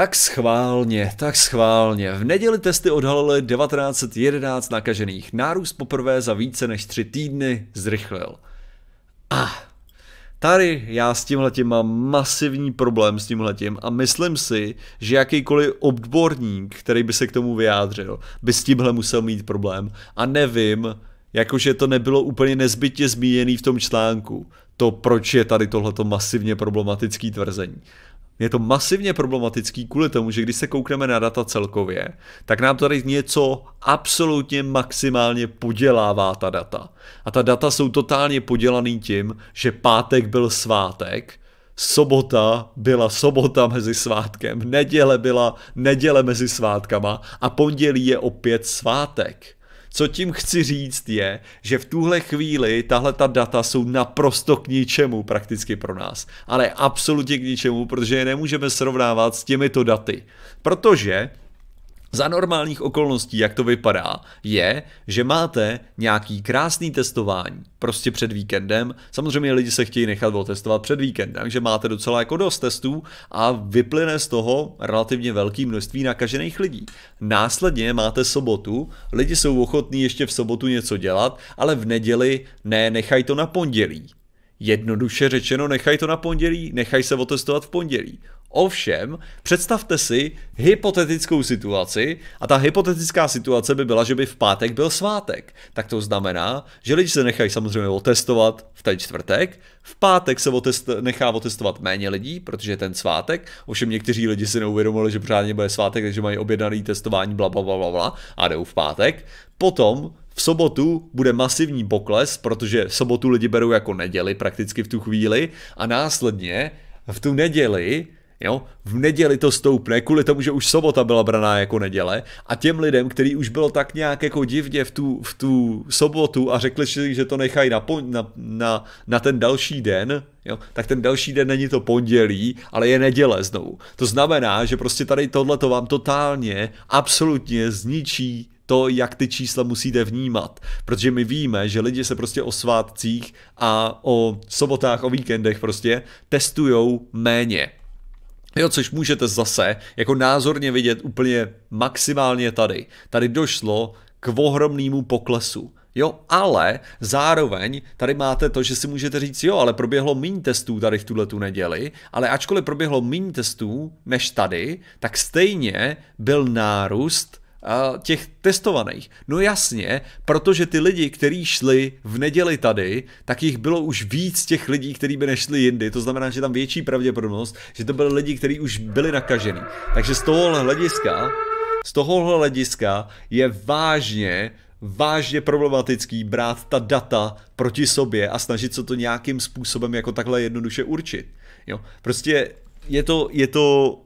Tak schválně, tak schválně. V neděli testy odhalily 1911 nakažených. Nárůst poprvé za více než tři týdny zrychlil. A ah, tady já s tímhletím mám masivní problém s tímhletím a myslím si, že jakýkoliv odborník, který by se k tomu vyjádřil, by s tímhle musel mít problém. A nevím, jakože to nebylo úplně nezbytně zmíněný v tom článku, to proč je tady tohleto masivně problematický tvrzení je to masivně problematický kvůli tomu, že když se koukneme na data celkově, tak nám tady něco absolutně maximálně podělává ta data. A ta data jsou totálně podělaný tím, že pátek byl svátek, sobota byla sobota mezi svátkem, neděle byla neděle mezi svátkama a pondělí je opět svátek. Co tím chci říct je, že v tuhle chvíli tahle ta data jsou naprosto k ničemu prakticky pro nás. Ale absolutně k ničemu, protože je nemůžeme srovnávat s těmito daty. Protože za normálních okolností, jak to vypadá, je, že máte nějaký krásný testování, prostě před víkendem. Samozřejmě lidi se chtějí nechat otestovat před víkendem, takže máte docela jako dost testů a vyplyne z toho relativně velké množství nakažených lidí. Následně máte sobotu, lidi jsou ochotní ještě v sobotu něco dělat, ale v neděli ne, nechaj to na pondělí. Jednoduše řečeno, nechaj to na pondělí, nechaj se otestovat v pondělí. Ovšem, představte si hypotetickou situaci a ta hypotetická situace by byla, že by v pátek byl svátek. Tak to znamená, že lidi se nechají samozřejmě otestovat v ten čtvrtek, v pátek se otest, nechá otestovat méně lidí, protože je ten svátek, ovšem někteří lidi si neuvědomili, že pořádně bude svátek, takže mají objednaný testování bla bla bla bla a jdou v pátek. Potom v sobotu bude masivní pokles, protože v sobotu lidi berou jako neděli prakticky v tu chvíli a následně v tu neděli Jo? V neděli to stoupne, kvůli tomu, že už sobota byla braná jako neděle a těm lidem, který už bylo tak nějak jako divně v tu, v tu sobotu a řekli si, že to nechají na, na, na, na ten další den, jo? tak ten další den není to pondělí, ale je neděle znovu. To znamená, že prostě tady tohle to vám totálně, absolutně zničí to, jak ty čísla musíte vnímat. Protože my víme, že lidi se prostě o svátcích a o sobotách, o víkendech prostě testujou méně. Jo, což můžete zase jako názorně vidět úplně maximálně tady. Tady došlo k ohromnému poklesu. Jo, ale zároveň tady máte to, že si můžete říct, jo, ale proběhlo méně testů tady v tuhle tu neděli, ale ačkoliv proběhlo méně testů než tady, tak stejně byl nárůst těch testovaných. No jasně, protože ty lidi, kteří šli v neděli tady, tak jich bylo už víc těch lidí, kteří by nešli jindy. To znamená, že tam větší pravděpodobnost, že to byly lidi, kteří už byli nakažený. Takže z tohohle hlediska, z tohohle hlediska je vážně vážně problematický brát ta data proti sobě a snažit se to nějakým způsobem jako takhle jednoduše určit. Jo, prostě je to, je to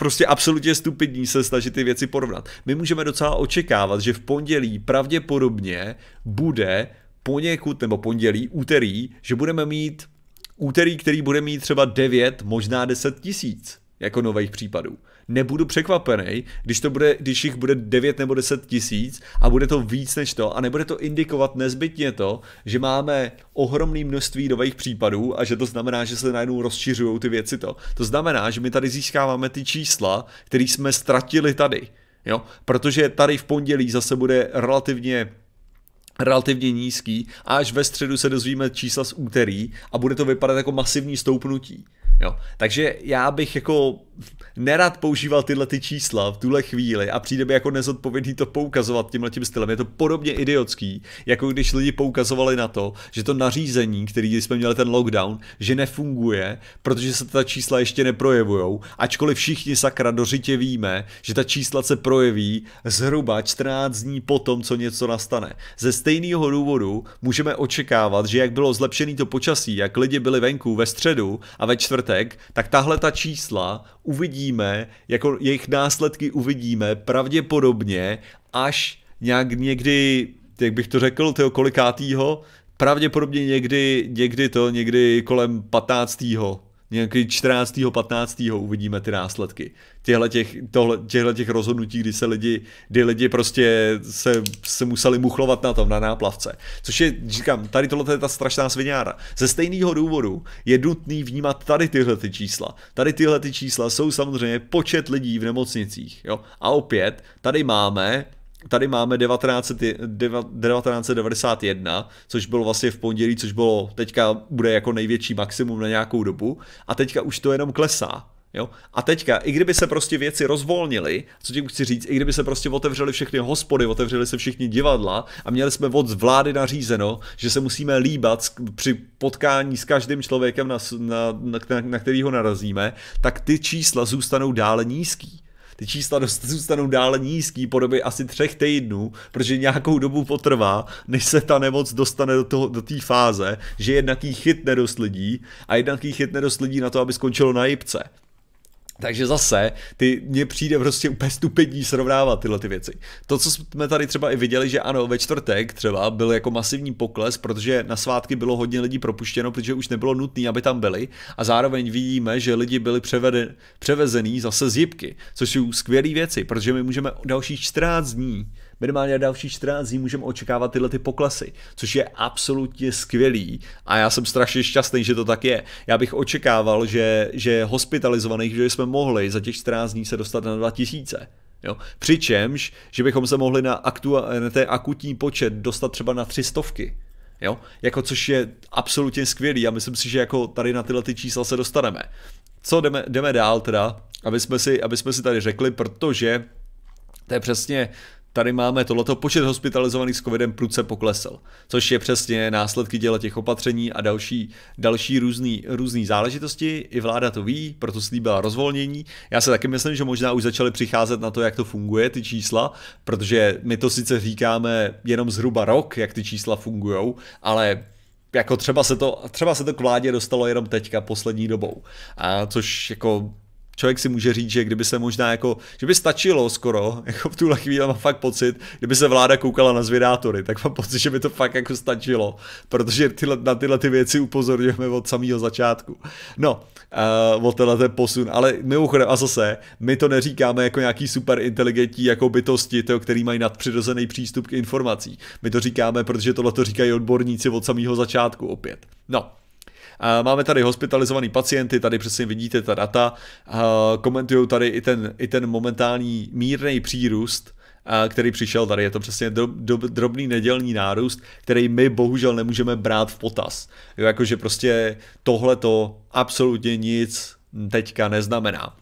prostě absolutně stupidní se snažit ty věci porovnat. My můžeme docela očekávat, že v pondělí pravděpodobně bude poněkud, nebo pondělí, úterý, že budeme mít úterý, který bude mít třeba 9, možná 10 tisíc jako nových případů nebudu překvapený, když, to bude, když jich bude 9 nebo 10 tisíc a bude to víc než to a nebude to indikovat nezbytně to, že máme ohromné množství nových případů a že to znamená, že se najednou rozšiřují ty věci to. To znamená, že my tady získáváme ty čísla, které jsme ztratili tady. Jo? Protože tady v pondělí zase bude relativně relativně nízký a až ve středu se dozvíme čísla z úterý a bude to vypadat jako masivní stoupnutí. Jo. Takže já bych jako nerad používal tyhle ty čísla v tuhle chvíli a přijde mi jako nezodpovědný to poukazovat tímhle tím stylem. Je to podobně idiotský, jako když lidi poukazovali na to, že to nařízení, který jsme měli ten lockdown, že nefunguje, protože se ta čísla ještě neprojevují, ačkoliv všichni sakra dořitě víme, že ta čísla se projeví zhruba 14 dní po tom, co něco nastane. Ze stejného důvodu můžeme očekávat, že jak bylo zlepšený to počasí, jak lidi byli venku ve středu a ve čtvrtek, tak tahle ta čísla uvidíme, jako jejich následky uvidíme pravděpodobně až nějak někdy, jak bych to řekl, toho kolikátýho, pravděpodobně někdy, někdy to, někdy kolem 15 nějaký 14. 15. uvidíme ty následky. Těchto těch, tohle, rozhodnutí, kdy se lidi, kdy lidi prostě se, se museli muchlovat na tom, na náplavce. Což je, říkám, tady tohle je ta strašná sviňára. Ze stejného důvodu je nutný vnímat tady tyhle ty čísla. Tady tyhle ty čísla jsou samozřejmě počet lidí v nemocnicích. Jo? A opět, tady máme tady máme 19, 1991, což bylo vlastně v pondělí, což bylo teďka bude jako největší maximum na nějakou dobu a teďka už to jenom klesá. Jo? A teďka, i kdyby se prostě věci rozvolnily, co tím chci říct, i kdyby se prostě otevřely všechny hospody, otevřely se všichni divadla a měli jsme od vlády nařízeno, že se musíme líbat při potkání s každým člověkem, na, na, na, na kterýho narazíme, tak ty čísla zůstanou dále nízký ty čísla dost, zůstanou dále nízký po době asi třech týdnů, protože nějakou dobu potrvá, než se ta nemoc dostane do té do fáze, že jednak jí chytne dost lidí a jednak jí chytne dost lidí na to, aby skončilo na jipce. Takže zase, ty mně přijde prostě úplně stupidní srovnávat tyhle ty věci. To, co jsme tady třeba i viděli, že ano, ve čtvrtek třeba byl jako masivní pokles, protože na svátky bylo hodně lidí propuštěno, protože už nebylo nutné, aby tam byli. A zároveň vidíme, že lidi byli převeden, převezený zase z jibky, což jsou skvělé věci, protože my můžeme dalších 14 dní minimálně další 14 dní můžeme očekávat tyhle ty poklesy, což je absolutně skvělý a já jsem strašně šťastný, že to tak je. Já bych očekával, že, že hospitalizovaných, že jsme mohli za těch 14 dní se dostat na 2000. Jo. Přičemž, že bychom se mohli na, aktu, na ten akutní počet dostat třeba na 300. Jo? Jako což je absolutně skvělý a myslím si, že jako tady na tyhle ty čísla se dostaneme. Co jdeme, jdeme dál teda, aby jsme, si, aby jsme si tady řekli, protože to je přesně tady máme tohleto počet hospitalizovaných s covidem prudce poklesl, což je přesně následky děla těch opatření a další, další různý, různý záležitosti. I vláda to ví, proto slíbila rozvolnění. Já se taky myslím, že možná už začaly přicházet na to, jak to funguje, ty čísla, protože my to sice říkáme jenom zhruba rok, jak ty čísla fungují, ale jako třeba se, to, třeba se to k vládě dostalo jenom teďka poslední dobou. A což jako člověk si může říct, že kdyby se možná jako, že by stačilo skoro, jako v tuhle chvíli mám fakt pocit, kdyby se vláda koukala na zvědátory, tak mám pocit, že by to fakt jako stačilo, protože tyhle, na tyhle ty věci upozorňujeme od samého začátku. No, uh, od tenhle ten posun, ale mimochodem a zase, my to neříkáme jako nějaký super inteligentní jako bytosti, to, který mají nadpřirozený přístup k informací. My to říkáme, protože tohle to říkají odborníci od samého začátku opět. No, Máme tady hospitalizovaný pacienty, tady přesně vidíte ta data, komentují tady i ten, i ten momentální mírný přírůst, který přišel tady. Je to přesně drobný nedělní nárůst, který my bohužel nemůžeme brát v potaz. Jo, jakože prostě tohle to absolutně nic teďka neznamená.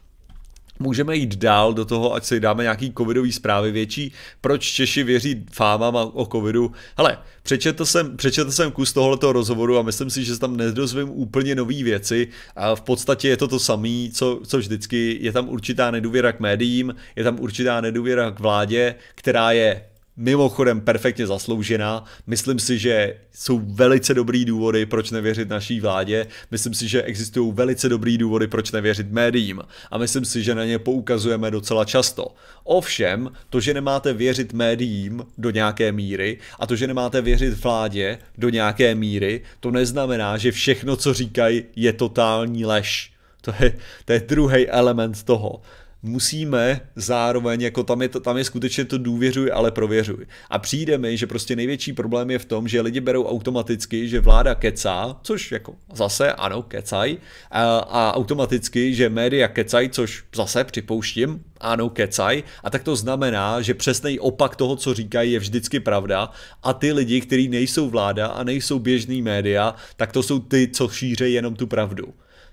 Můžeme jít dál do toho, ať si dáme nějaký covidový zprávy větší. Proč Češi věří fámám o covidu? Hele, přečetl jsem, přečetl jsem kus tohoto rozhovoru a myslím si, že se tam nedozvím úplně nové věci. A v podstatě je to to samé, co, co vždycky. Je tam určitá nedůvěra k médiím, je tam určitá nedůvěra k vládě, která je mimochodem perfektně zasloužená. Myslím si, že jsou velice dobrý důvody, proč nevěřit naší vládě. Myslím si, že existují velice dobrý důvody, proč nevěřit médiím. A myslím si, že na ně poukazujeme docela často. Ovšem, to, že nemáte věřit médiím do nějaké míry a to, že nemáte věřit vládě do nějaké míry, to neznamená, že všechno, co říkají, je totální lež. To je, to je druhý element toho musíme zároveň, jako tam je, to, tam je skutečně to důvěřuj, ale prověřuj. A přijde mi, že prostě největší problém je v tom, že lidi berou automaticky, že vláda kecá, což jako zase ano, kecaj, a, a automaticky, že média kecaj, což zase připouštím, ano, kecaj, a tak to znamená, že přesný opak toho, co říkají, je vždycky pravda a ty lidi, kteří nejsou vláda a nejsou běžný média, tak to jsou ty, co šíří jenom tu pravdu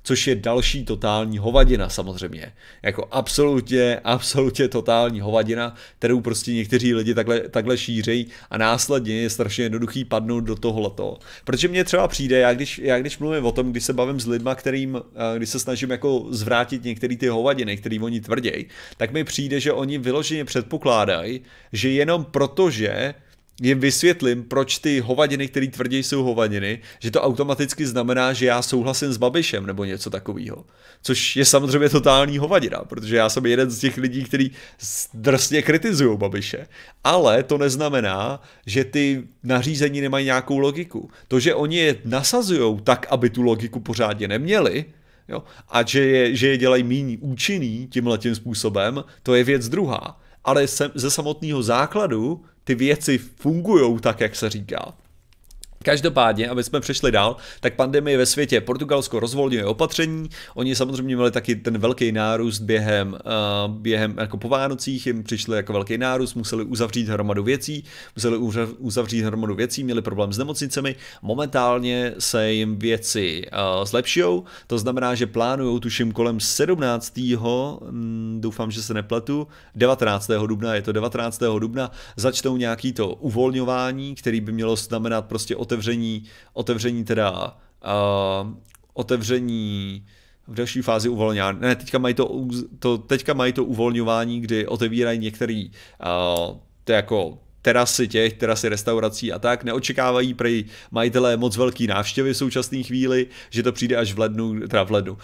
což je další totální hovadina samozřejmě. Jako absolutně, absolutně totální hovadina, kterou prostě někteří lidi takhle, takhle šířejí a následně je strašně jednoduchý padnout do tohoto. Protože mě třeba přijde, já když, já když mluvím o tom, když se bavím s lidma, kterým, eh, když se snažím jako zvrátit některé ty hovadiny, které oni tvrdějí, tak mi přijde, že oni vyloženě předpokládají, že jenom protože jim vysvětlím, proč ty hovadiny, které tvrdí, jsou hovadiny, že to automaticky znamená, že já souhlasím s Babišem nebo něco takového. Což je samozřejmě totální hovadina, protože já jsem jeden z těch lidí, kteří drsně kritizují Babiše. Ale to neznamená, že ty nařízení nemají nějakou logiku. To, že oni je nasazují tak, aby tu logiku pořádně neměli, jo, a že je, že je dělají méně účinný tímhle tím způsobem, to je věc druhá. Ale se, ze samotného základu ty věci fungují tak, jak se říká. Každopádně, aby jsme přešli dál, tak pandemie ve světě. Portugalsko rozvolňuje opatření, oni samozřejmě měli taky ten velký nárůst během, uh, během jako po Vánocích, jim přišli jako velký nárůst, museli uzavřít hromadu věcí, museli uzavřít hromadu věcí, měli problém s nemocnicemi, momentálně se jim věci uh, eh, zlepšují, to znamená, že plánují tuším kolem 17. Hm, doufám, že se nepletu, 19. dubna, je to 19. dubna, začnou nějaký to uvolňování, který by mělo znamenat prostě otevření otevření, otevření teda, uh, otevření v další fázi uvolňování. Ne, teďka mají to, to, teďka mají to uvolňování, kdy otevírají některé uh, to jako terasy těch, terasy restaurací a tak. Neočekávají prej majitelé moc velký návštěvy v současné chvíli, že to přijde až v lednu, teda v lednu,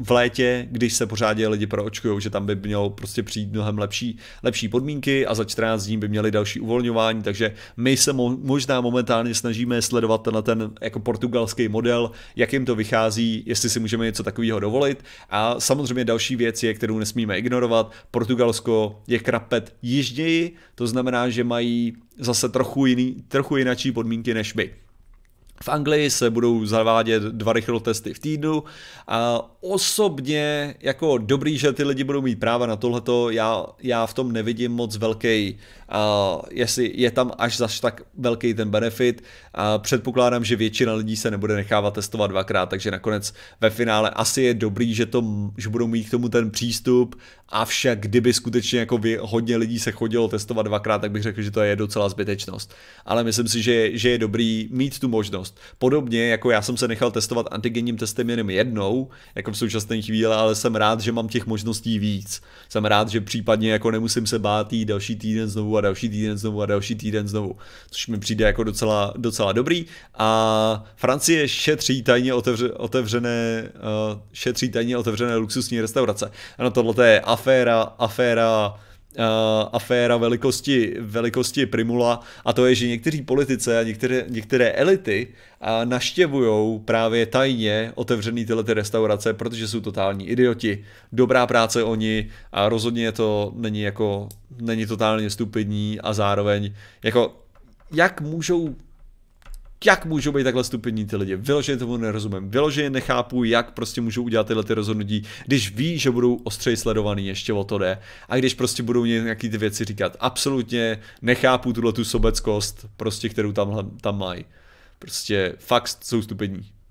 v létě, když se pořádě lidi proočkují, že tam by mělo prostě přijít mnohem lepší, lepší podmínky a za 14 dní by měli další uvolňování, takže my se mo- možná momentálně snažíme sledovat na ten jako portugalský model, jak jim to vychází, jestli si můžeme něco takového dovolit a samozřejmě další věc je, kterou nesmíme ignorovat, Portugalsko je krapet jižněji, to znamená, že mají zase trochu, jiný, trochu jinačí podmínky než my. V Anglii se budou zavádět dva rychlotesty v týdnu a osobně jako dobrý, že ty lidi budou mít práva na tohleto, já, já v tom nevidím moc velký, a jestli je tam až zaš tak velký ten benefit, A předpokládám, že většina lidí se nebude nechávat testovat dvakrát, takže nakonec ve finále asi je dobrý, že, to, že budou mít k tomu ten přístup, avšak kdyby skutečně jako vě, hodně lidí se chodilo testovat dvakrát, tak bych řekl, že to je docela zbytečnost. Ale myslím si, že, že je dobrý mít tu možnost možnost. Podobně jako já jsem se nechal testovat antigenním testem jenom jednou, jako v současné chvíli, ale jsem rád, že mám těch možností víc. Jsem rád, že případně jako nemusím se bát jít další týden znovu a další týden znovu a další týden znovu, což mi přijde jako docela, docela dobrý. A Francie šetří tajně otevře, otevřené, uh, šetří tajně otevřené luxusní restaurace. Ano, tohle je aféra, aféra, uh, aféra velikosti, velikosti Primula a to je, že někteří politice a některé, některé elity uh, eh, naštěvují právě tajně otevřený tyhle ty restaurace, protože jsou totální idioti. Dobrá práce oni a rozhodně to není jako, není totálně stupidní a zároveň jako jak můžou jak můžou být takhle stupidní ty lidi. Vyloženě tomu nerozumím. Vyloženě nechápu, jak prostě můžou udělat tyhle ty rozhodnutí, když ví, že budou ostřej sledovaný, ještě o to jde. A když prostě budou nějaký ty věci říkat. Absolutně nechápu tuhle tu sobeckost, prostě, kterou tam, tam mají. Prostě fakt jsou stupidní.